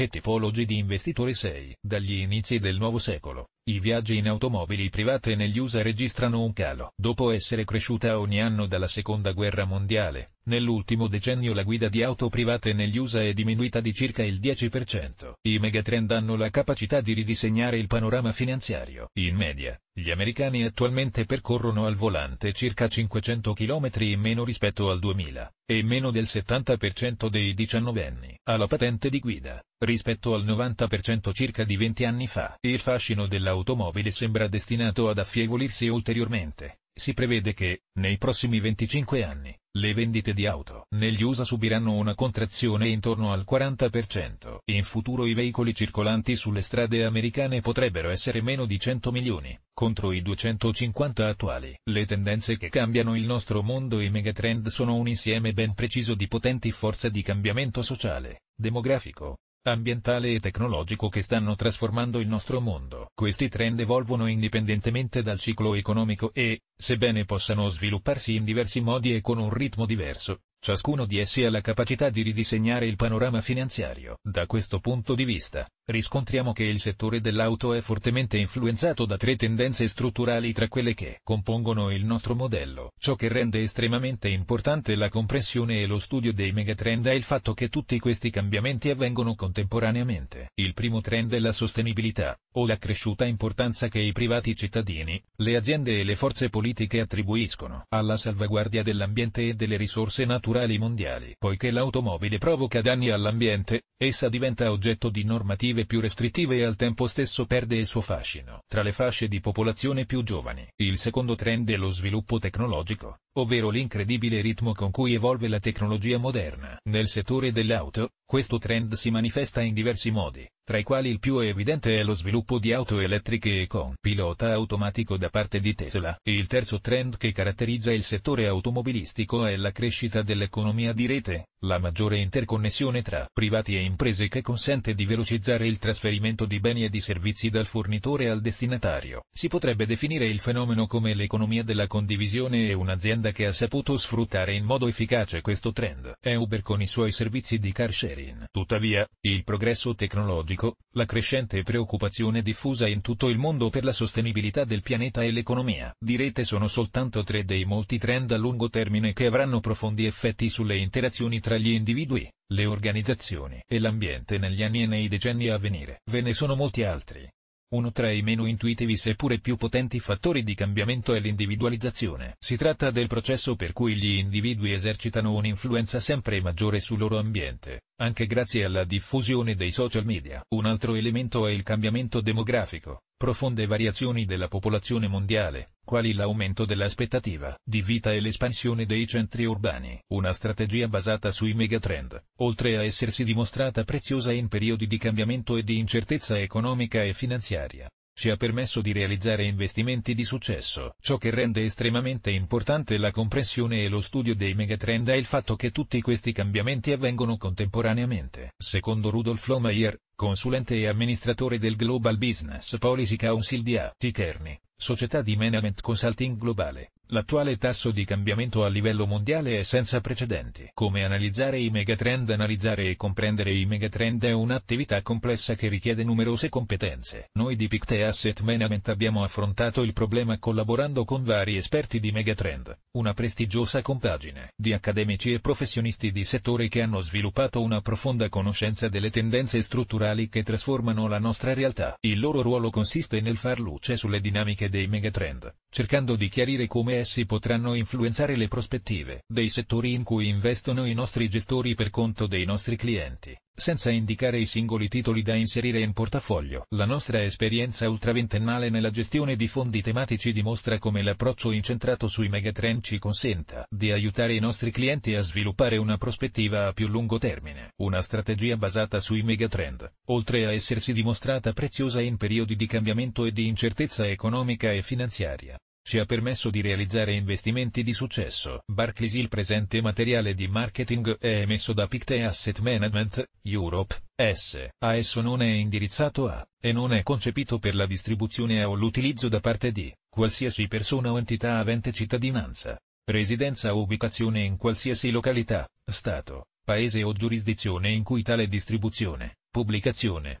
Che tipologie di investitore sei? Dagli inizi del nuovo secolo, i viaggi in automobili private negli USA registrano un calo. Dopo essere cresciuta ogni anno dalla seconda guerra mondiale, nell'ultimo decennio la guida di auto private negli USA è diminuita di circa il 10%. I megatrend hanno la capacità di ridisegnare il panorama finanziario. In media, gli americani attualmente percorrono al volante circa 500 km in meno rispetto al 2000, e meno del 70% dei diciannovenni. anni la patente di guida, rispetto al 90% circa di 20 anni fa. Il fascino della dell'automobile sembra destinato ad affievolirsi ulteriormente. Si prevede che, nei prossimi 25 anni, le vendite di auto negli USA subiranno una contrazione intorno al 40%. In futuro i veicoli circolanti sulle strade americane potrebbero essere meno di 100 milioni, contro i 250 attuali. Le tendenze che cambiano il nostro mondo e i megatrend sono un insieme ben preciso di potenti forze di cambiamento sociale, demografico, ambientale e tecnologico che stanno trasformando il nostro mondo. Questi trend evolvono indipendentemente dal ciclo economico e, sebbene possano svilupparsi in diversi modi e con un ritmo diverso, ciascuno di essi ha la capacità di ridisegnare il panorama finanziario. Da questo punto di vista, riscontriamo che il settore dell'auto è fortemente influenzato da tre tendenze strutturali tra quelle che compongono il nostro modello. Ciò che rende estremamente importante la comprensione e lo studio dei megatrend è il fatto che tutti questi cambiamenti avvengono contemporaneamente. Il primo trend è la sostenibilità, o la cresciuta importanza che i privati cittadini, le aziende e le forze politiche attribuiscono alla salvaguardia dell'ambiente e delle risorse naturali mondiali. Poiché l'automobile provoca danni all'ambiente, essa diventa oggetto di normative normative più restrittive e al tempo stesso perde il suo fascino tra le fasce di popolazione più giovani. Il secondo trend è lo sviluppo tecnologico, ovvero l'incredibile ritmo con cui evolve la tecnologia moderna. Nel settore dell'auto, questo trend si manifesta in diversi modi tra i quali il più evidente è lo sviluppo di auto elettriche e con pilota automatico da parte di Tesla. Il terzo trend che caratterizza il settore automobilistico è la crescita dell'economia di rete, la maggiore interconnessione tra privati e imprese che consente di velocizzare il trasferimento di beni e di servizi dal fornitore al destinatario. Si potrebbe definire il fenomeno come l'economia della condivisione e un'azienda che ha saputo sfruttare in modo efficace questo trend è Uber con i suoi servizi di car sharing. Tuttavia, il progresso tecnologico clinico, la crescente preoccupazione diffusa in tutto il mondo per la sostenibilità del pianeta e l'economia di rete sono soltanto tre dei molti trend a lungo termine che avranno profondi effetti sulle interazioni tra gli individui, le organizzazioni e l'ambiente negli anni e nei decenni a venire. Ve ne sono molti altri. Uno tra i meno intuitivi seppure più potenti fattori di cambiamento è l'individualizzazione. Si tratta del processo per cui gli individui esercitano un'influenza sempre maggiore sul loro ambiente, anche grazie alla diffusione dei social media. Un altro elemento è il cambiamento demografico, profonde variazioni della popolazione mondiale, quali l'aumento dell'aspettativa di vita e l'espansione dei centri urbani. Una strategia basata sui megatrend, oltre a essersi dimostrata preziosa in periodi di cambiamento e di incertezza economica e finanziaria, ci ha permesso di realizzare investimenti di successo. Ciò che rende estremamente importante la comprensione e lo studio dei megatrend è il fatto che tutti questi cambiamenti avvengono contemporaneamente. Secondo Rudolf Lohmeyer, consulente e amministratore del Global Business Policy Council di A. Ticherni, società di management consulting globale. L'attuale tasso di cambiamento a livello mondiale è senza precedenti. Come analizzare i megatrend Analizzare e comprendere i megatrend è un'attività complessa che richiede numerose competenze. Noi di Picte Asset Management abbiamo affrontato il problema collaborando con vari esperti di megatrend, una prestigiosa compagine di accademici e professionisti di settore che hanno sviluppato una profonda conoscenza delle tendenze strutturali culturali che trasformano la nostra realtà. Il loro ruolo consiste nel far luce sulle dinamiche dei megatrend, cercando di chiarire come essi potranno influenzare le prospettive dei settori in cui investono i nostri gestori per conto dei nostri clienti senza indicare i singoli titoli da inserire in portafoglio. La nostra esperienza ultraventennale nella gestione di fondi tematici dimostra come l'approccio incentrato sui megatrend ci consenta di aiutare i nostri clienti a sviluppare una prospettiva a più lungo termine. Una strategia basata sui megatrend, oltre a essersi dimostrata preziosa in periodi di cambiamento e di incertezza economica e finanziaria, ci ha permesso di realizzare investimenti di successo. Barclays il presente materiale di marketing è emesso da Pictet Asset Management, Europe, S. A esso non è indirizzato a, e non è concepito per la distribuzione o l'utilizzo da parte di, qualsiasi persona o entità avente cittadinanza, residenza o ubicazione in qualsiasi località, stato, paese o giurisdizione in cui tale distribuzione, pubblicazione,